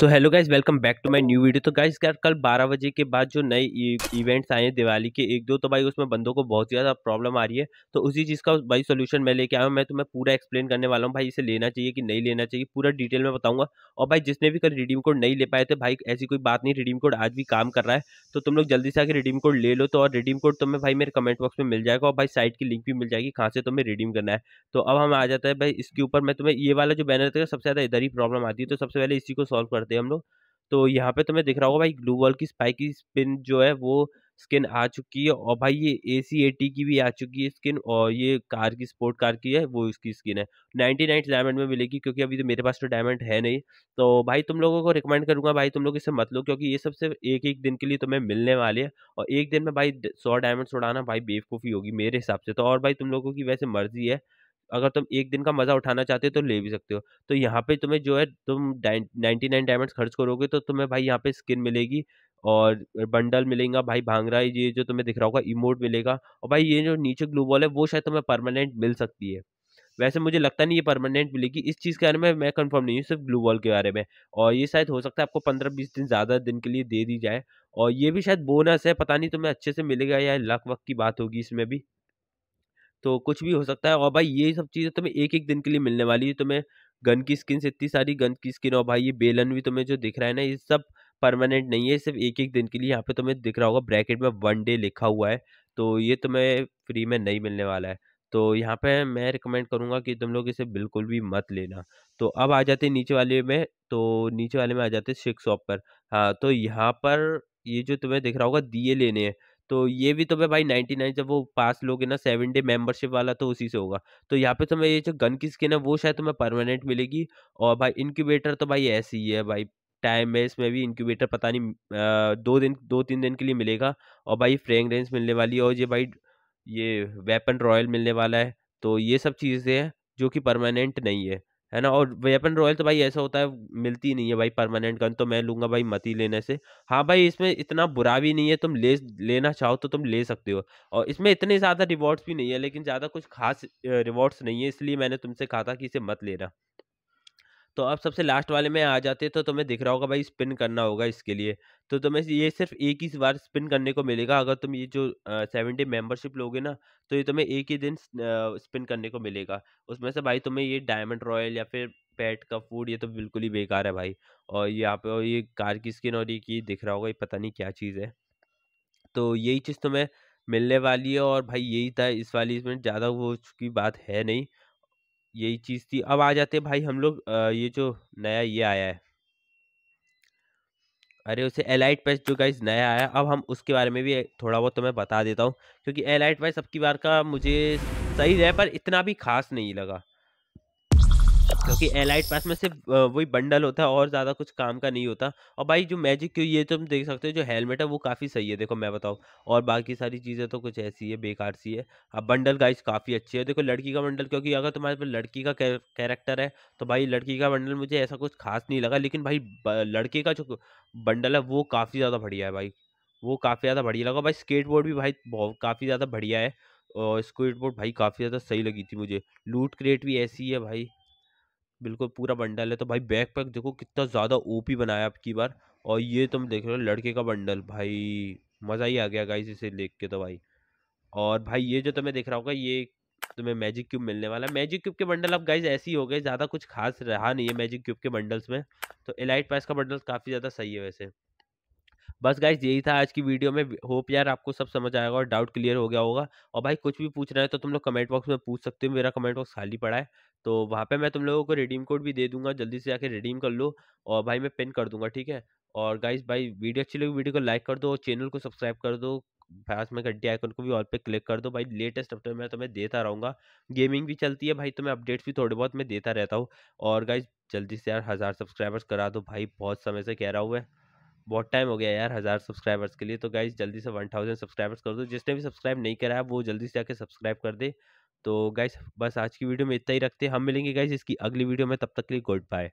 so hello guys welcome back to my new video तो guys यार कल 12 बजे के बाद जो नए इवेंट्स e-, आए हैं दिवाली के एक दो तो भाई उसमें बंदों को बहुत ज़्यादा प्रॉब्लम आ रही है तो उसी चीज़ का भाई सोल्यूशन मैं लेके आया हूँ मैं तुम्हें पूरा एक्सप्लेन करने वाला हूँ भाई इसे लेना चाहिए कि नहीं लेना चाहिए पूरा डिटेल में बताऊँगा और भाई जिसने भी कल रिडीम कोड नहीं ले पाए थे भाई ऐसी कोई बात नहीं रिडीम कोड आज भी काम कर रहा है तो तुम लोग जल्दी से आके रिडीम कोड ले लो तो और रिडीम कोड तुम्हें भाई मेरे कमेंट बॉक्स में मिल जाएगा और भाई साइट की लिंक भी मिल जाएगी कहाँ से तुम्हें रिडीम करना है तो अब हम आ जाता है भाई इसके ऊपर मैं तुम्हें ये वाला जो बैनर था सबसे ज़्यादा इधर ही प्रॉब्लम आती है तो सबसे पहले इसी को सॉल्व करते हैं हम लोग तो यहाँ पे तुम्हें दिख रहा होगा भाई ग्लू वॉल की स्पाइक की स्पिन जो है वो स्किन आ चुकी है और भाई ये ए सी टी की भी आ चुकी है स्किन और ये कार की स्पोर्ट कार की है वो इसकी स्किन है नाइन्टी नाइन डायमंड में मिलेगी क्योंकि अभी तो मेरे पास तो डायमंड है नहीं तो भाई तुम लोगों को रिकमेंड करूंगा भाई तुम लोग इसे मत लो क्योंकि ये सब सिर्फ एक एक दिन के लिए तुम्हें मिलने वाले हैं और एक दिन में भाई सौ डायमंड उड़ाना भाई बेवकूफ़ी होगी मेरे हिसाब से तो और भाई तुम लोगों की वैसे मर्जी है अगर तुम एक दिन का मज़ा उठाना चाहते हो तो ले भी सकते हो तो यहाँ पे तुम्हें जो है तुम नाइन्टी नाइन डायमंड्स खर्च करोगे तो तुम्हें भाई यहाँ पे स्किन मिलेगी और बंडल मिलेगा भाई भांगरा ये जो तुम्हें दिख रहा होगा इमोट मिलेगा और भाई ये जो नीचे ग्लू बॉल है वो शायद तुम्हें परमानेंट मिल सकती है वैसे मुझे लगता नहीं ये परमानेंट मिलेगी इस चीज़ के बारे में मैं कंफर्म नहीं हूँ सिर्फ ग्लू बॉल के बारे में और ये शायद हो सकता है आपको पंद्रह बीस दिन ज़्यादा दिन के लिए दे दी जाए और ये भी शायद बोनस है पता नहीं तुम्हें अच्छे से मिलेगा या लक वक की बात होगी इसमें भी तो कुछ भी हो सकता है और भाई ये सब चीज़ें तुम्हें एक एक दिन के लिए मिलने वाली है तुम्हें गन की स्किन इतनी सारी गन की स्किन और भाई ये बेलन भी तुम्हें जो दिख रहा है ना ये सब परमानेंट नहीं है सिर्फ एक एक दिन के लिए यहाँ पे तुम्हें दिख रहा होगा ब्रैकेट में वन डे लिखा हुआ है तो ये तुम्हें फ्री में नहीं मिलने वाला है तो यहाँ पे मैं रिकमेंड करूँगा कि तुम लोग इसे बिल्कुल भी मत लेना तो अब आ जाते नीचे वाले में तो नीचे वाले में आ जाते शिक शॉप पर हाँ तो यहाँ पर ये जो तुम्हें दिख रहा होगा दिए लेने हैं तो ये भी तुम्हें भाई नाइन्टी नाइन जब वो पास लोगे ना सेवन डे मेंबरशिप वाला तो उसी से होगा तो यहाँ पे तुम्हें ये जो गन की स्किन है वो शायद तुम्हें परमानेंट मिलेगी और भाई इनक्यूबेटर तो भाई ऐसी ही है भाई टाइम है इसमें भी इंक्यूबेटर पता नहीं दो दिन दो तीन दिन के लिए मिलेगा और भाई फ्रेंग रेंज मिलने वाली है और ये भाई ये वेपन रॉयल मिलने वाला है तो ये सब चीज़ें हैं जो कि परमानेंट नहीं है है ना और वेपन रॉयल तो भाई ऐसा होता है मिलती नहीं है भाई परमानेंट गन तो मैं लूँगा भाई मती लेने से हाँ भाई इसमें इतना बुरा भी नहीं है तुम ले लेना चाहो तो तुम ले सकते हो और इसमें इतने ज़्यादा रिवॉर्ड्स भी नहीं है लेकिन ज़्यादा कुछ खास रिवॉर्ड्स नहीं है इसलिए मैंने तुमसे कहा था कि इसे मत लेना तो आप सबसे लास्ट वाले में आ जाते तो तुम्हें दिख रहा होगा भाई स्पिन करना होगा इसके लिए तो तुम्हें ये सिर्फ एक ही बार स्पिन करने को मिलेगा अगर तुम ये जो सेवन डे मेम्बरशिप लोगे ना तो ये तुम्हें एक ही दिन स्पिन करने को मिलेगा उसमें से भाई तुम्हें ये डायमंड रॉयल या फिर पेट का फूड ये तो बिल्कुल ही बेकार है भाई और यहाँ पे ये कार की स्किन और ये की दिख रहा होगा ये पता नहीं क्या चीज़ है तो यही चीज़ तुम्हें मिलने वाली है और भाई यही था इस वाली इसमें ज़्यादा वो की बात है नहीं यही चीज़ थी अब आ जाते भाई हम लोग ये जो नया ये आया है अरे उसे एलाइट पैच जो गाइज नया आया अब हम उसके बारे में भी थोड़ा बहुत तो मैं बता देता हूँ क्योंकि एलाइट पैच सबकी बार का मुझे सही है पर इतना भी खास नहीं लगा क्योंकि एलाइट पास में सिर्फ वही बंडल होता है और ज़्यादा कुछ काम का नहीं होता और भाई जो मैजिक क्यों ये तुम तो देख सकते हो जो हेलमेट है वो काफ़ी सही है देखो मैं बताऊँ और बाकी सारी चीज़ें तो कुछ ऐसी है बेकार सी है अब बंडल गाइस काफ़ी अच्छी है देखो लड़की का बंडल क्योंकि अगर तुम्हारे पास लड़की का कैरेक्टर है तो भाई लड़की का बंडल मुझे ऐसा कुछ खास नहीं लगा लेकिन भाई लड़के का जो बंडल है वो काफ़ी ज़्यादा बढ़िया है भाई वो काफ़ी ज़्यादा बढ़िया लगा भाई स्केटबोर्ड भी भाई काफ़ी ज़्यादा बढ़िया है और बोर्ड भाई काफ़ी ज़्यादा सही लगी थी मुझे लूट क्रेट भी ऐसी है भाई बिल्कुल पूरा बंडल है तो भाई बैक पैक देखो कितना ज़्यादा ओपी बनाया आपकी बार और ये तुम देख रहे हो लड़के का बंडल भाई मज़ा ही आ गया गाइस इसे देख के तो भाई और भाई ये जो तुम्हें देख रहा होगा ये तुम्हें मैजिक क्यूब मिलने वाला है मैजिक क्यूब के बंडल अब गाइज ऐसे ही हो गए ज़्यादा कुछ खास रहा नहीं है मैजिक क्यूब के बंडल्स में तो एलाइट पैस का बंडल काफ़ी ज़्यादा सही है वैसे बस गाइज यही था आज की वीडियो में होप यार आपको सब समझ आएगा और डाउट क्लियर हो गया होगा और भाई कुछ भी पूछना है तो तुम लोग कमेंट बॉक्स में पूछ सकते हो मेरा कमेंट बॉक्स खाली पड़ा है तो वहाँ पे मैं तुम लोगों को रिडीम कोड भी दे दूंगा जल्दी से आके रिडीम कर लो और भाई मैं पिन कर दूंगा ठीक है और गाइज भाई वीडियो अच्छी लगी वीडियो को लाइक कर दो और चैनल को सब्सक्राइब कर दो फास्ट में घंटे आइकन को भी ऑल पे क्लिक कर दो भाई लेटेस्ट अपडेट मैं तुम्हें देता रहूँगा गेमिंग भी चलती है भाई तुम्हें तो अपडेट्स भी थोड़े बहुत मैं देता रहता हूँ और गाइज जल्दी से यार हज़ार सब्सक्राइबर्स करा दो भाई बहुत समय से कह रहा हूँ मैं बहुत टाइम हो गया यार हज़ार सब्सक्राइबर्स के लिए तो गाइज जल्दी से वन थाउजेंड सब्सक्राइबर्स कर दो जिसने भी सब्सक्राइब नहीं करा है वो जल्दी से जाके सब्सक्राइब कर दे तो गाइज बस आज की वीडियो में इतना ही रखते हैं हम मिलेंगे गाइज इसकी अगली वीडियो में तब तक के लिए गुड बाय